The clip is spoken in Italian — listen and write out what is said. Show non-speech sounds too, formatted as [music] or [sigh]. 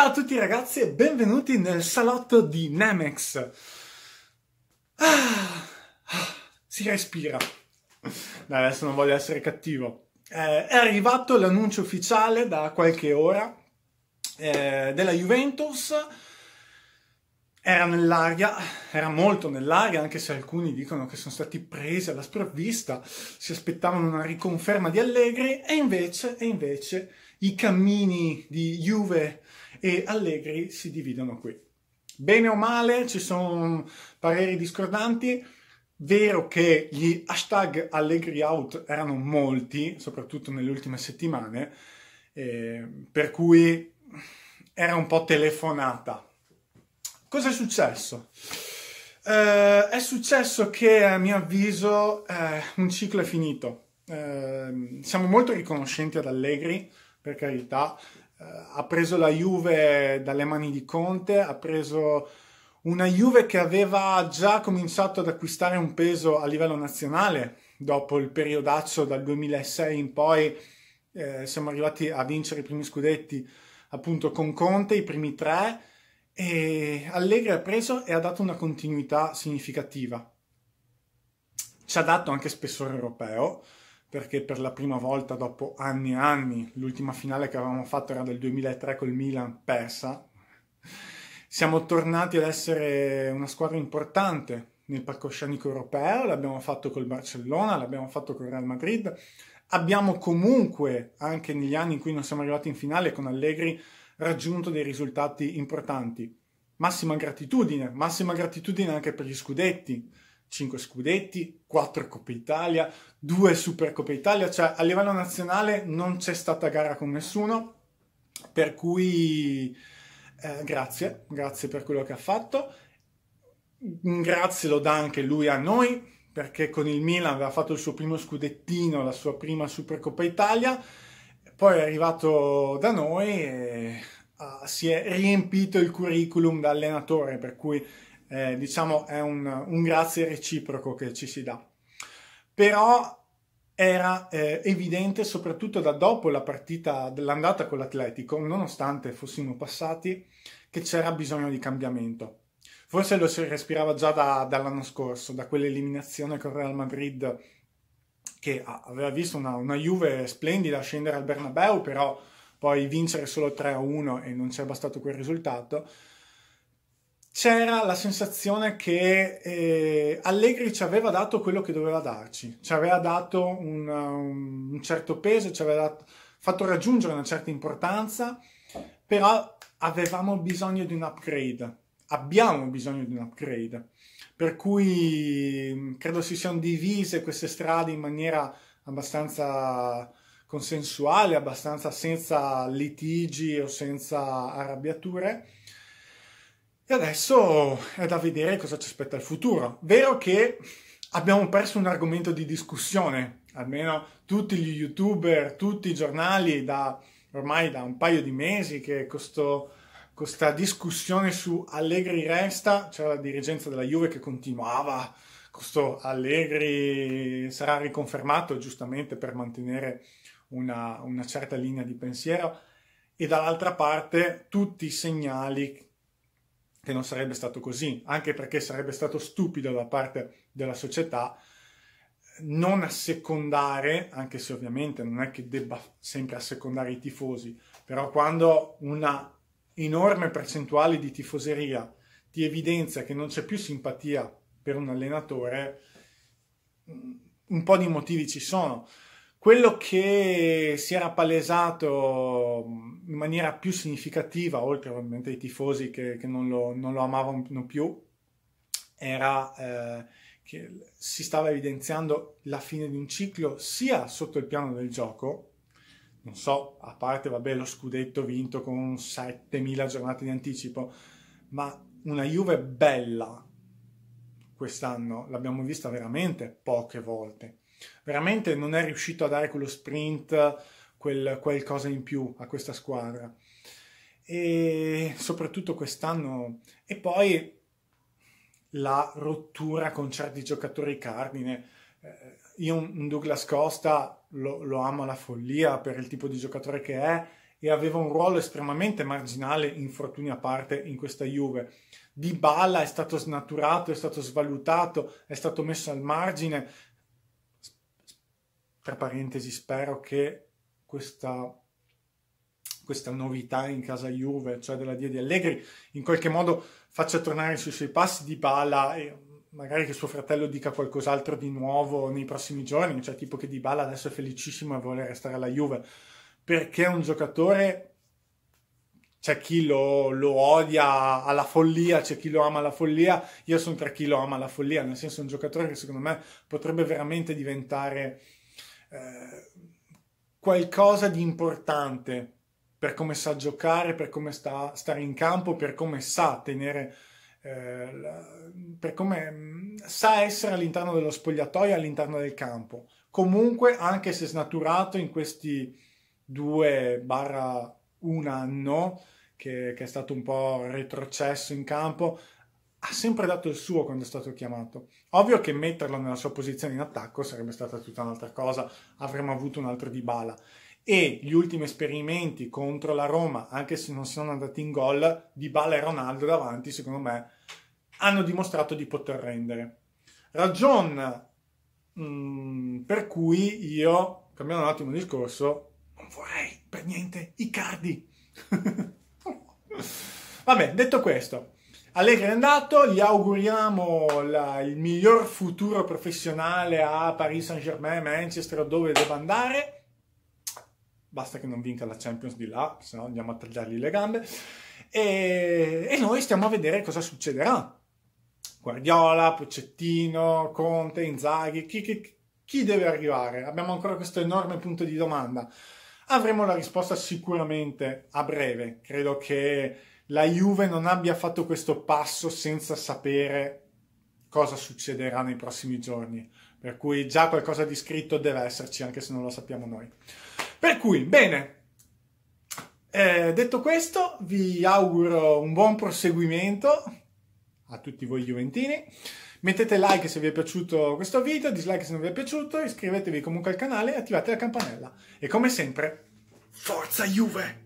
Ciao a tutti ragazzi e benvenuti nel salotto di Nemex. Ah, ah, si respira. No, adesso non voglio essere cattivo. Eh, è arrivato l'annuncio ufficiale da qualche ora eh, della Juventus. Era nell'aria, era molto nell'aria, anche se alcuni dicono che sono stati presi alla sprovvista, si aspettavano una riconferma di Allegri e invece, e invece i cammini di Juve e allegri si dividono qui. Bene o male, ci sono pareri discordanti. Vero che gli hashtag Allegri Out erano molti, soprattutto nelle ultime settimane, eh, per cui era un po' telefonata. Cosa è successo? Eh, è successo che a mio avviso eh, un ciclo è finito. Eh, siamo molto riconoscenti ad Allegri, per carità, eh, ha preso la Juve dalle mani di Conte, ha preso una Juve che aveva già cominciato ad acquistare un peso a livello nazionale dopo il periodaccio dal 2006 in poi eh, siamo arrivati a vincere i primi scudetti appunto con Conte, i primi tre e Allegri ha preso e ha dato una continuità significativa. Ci ha dato anche spessore europeo, perché per la prima volta dopo anni e anni, l'ultima finale che avevamo fatto era del 2003 col Milan, persa, siamo tornati ad essere una squadra importante nel palcoscenico europeo, l'abbiamo fatto col Barcellona, l'abbiamo fatto col Real Madrid, abbiamo comunque, anche negli anni in cui non siamo arrivati in finale con Allegri, raggiunto dei risultati importanti. Massima gratitudine, massima gratitudine anche per gli scudetti, 5 scudetti, 4 Coppe Italia, 2 Supercoppe Italia, cioè a livello nazionale non c'è stata gara con nessuno, per cui eh, grazie, grazie per quello che ha fatto, grazie lo dà anche lui a noi, perché con il Milan aveva fatto il suo primo scudettino, la sua prima Supercoppa Italia, poi è arrivato da noi e uh, si è riempito il curriculum da allenatore, per cui eh, diciamo è un, un, grazie reciproco che ci si dà. Però era eh, evidente soprattutto da dopo la partita dell'andata con l'Atletico, nonostante fossimo passati, che c'era bisogno di cambiamento. Forse lo si respirava già da, dall'anno scorso, da quell'eliminazione con Real Madrid che aveva visto una, una Juve splendida scendere al Bernabeu, però poi vincere solo 3-1 e non c'è bastato quel risultato c'era la sensazione che eh, Allegri ci aveva dato quello che doveva darci, ci aveva dato un, un certo peso, ci aveva dato, fatto raggiungere una certa importanza, però avevamo bisogno di un upgrade, abbiamo bisogno di un upgrade, per cui mm, credo si siano divise queste strade in maniera abbastanza consensuale, abbastanza senza litigi o senza arrabbiature e adesso è da vedere cosa ci aspetta il futuro. Vero che abbiamo perso un argomento di discussione, almeno tutti gli youtuber, tutti i giornali, da, ormai da un paio di mesi che questo, questa discussione su Allegri resta, c'era la dirigenza della Juve che continuava, questo Allegri sarà riconfermato giustamente per mantenere una, una certa linea di pensiero, e dall'altra parte tutti i segnali che non sarebbe stato così, anche perché sarebbe stato stupido da parte della società non assecondare, anche se ovviamente non è che debba sempre assecondare i tifosi, però quando una enorme percentuale di tifoseria ti evidenzia che non c'è più simpatia per un allenatore, un po' di motivi ci sono. Quello che si era palesato in maniera più significativa, oltre ovviamente ai tifosi che, che non, lo, non, lo, amavano più, era eh, che si stava evidenziando la fine di un ciclo sia sotto il piano del gioco, non so, a parte vabbè, lo scudetto vinto con 7.000 giornate di anticipo, ma una Juve bella quest'anno l'abbiamo vista veramente poche volte veramente non è riuscito a dare quello sprint, quel qualcosa in più a questa squadra. E soprattutto quest'anno, e poi la rottura con certi giocatori cardine. Eh, io un Douglas Costa lo, lo amo alla follia per il tipo di giocatore che è e aveva un ruolo estremamente marginale, infortuni a parte, in questa Juve. Di Balla è stato snaturato, è stato svalutato, è stato messo al margine, tra parentesi spero che questa, questa novità in casa Juve, cioè della Dia di Allegri, in qualche modo faccia tornare sui suoi passi di pala e magari che suo fratello dica qualcos'altro di nuovo nei prossimi giorni, cioè tipo che Di Bala adesso è felicissimo e vuole restare alla Juve, perché è un giocatore c'è chi lo, lo, odia alla follia, c'è chi lo ama alla follia, io sono tra chi lo ama alla follia, nel senso è un giocatore che secondo me potrebbe veramente diventare eh, qualcosa di importante per come sa giocare, per come sta stare in campo, per come sa tenere, eh, la, per come mm, sa essere all'interno dello spogliatoio, all'interno del campo. Comunque, anche se snaturato in questi due barra un anno, che, che è stato un po' retrocesso in campo, ha sempre dato il suo quando è stato chiamato. Ovvio che metterlo nella sua posizione in attacco sarebbe stata tutta un'altra cosa, avremmo avuto un altro di bala. E gli ultimi esperimenti contro la Roma, anche se non sono andati in gol, di bala e Ronaldo davanti, secondo me, hanno dimostrato di poter rendere. Ragion mm, per cui io, cambiando un attimo il discorso, non vorrei per niente i cardi. [laughs] Vabbè, detto questo, Allegri è andato, gli auguriamo la, il miglior futuro professionale a Paris Saint-Germain, Manchester, dove deve andare. Basta che non vinca la Champions di là, se no andiamo a tagliargli le gambe. E, e noi stiamo a vedere cosa succederà. Guardiola, Pocettino, Conte, Inzaghi, chi, chi, chi deve arrivare? Abbiamo ancora questo enorme punto di domanda. Avremo la risposta sicuramente a breve. Credo che la Juve non abbia fatto questo passo senza sapere cosa succederà nei prossimi giorni. Per cui già qualcosa di scritto deve esserci, anche se non lo sappiamo noi. Per cui, bene. Eh, detto questo, vi auguro un buon proseguimento a tutti voi Juventini. Mettete like se vi è piaciuto questo video, dislike se non vi è piaciuto, iscrivetevi comunque al canale e attivate la campanella. E come sempre, forza Juve!